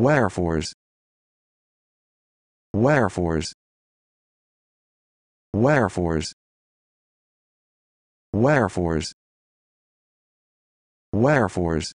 Wherefores. Wherefores. Wherefores. Wherefores. Wherefores.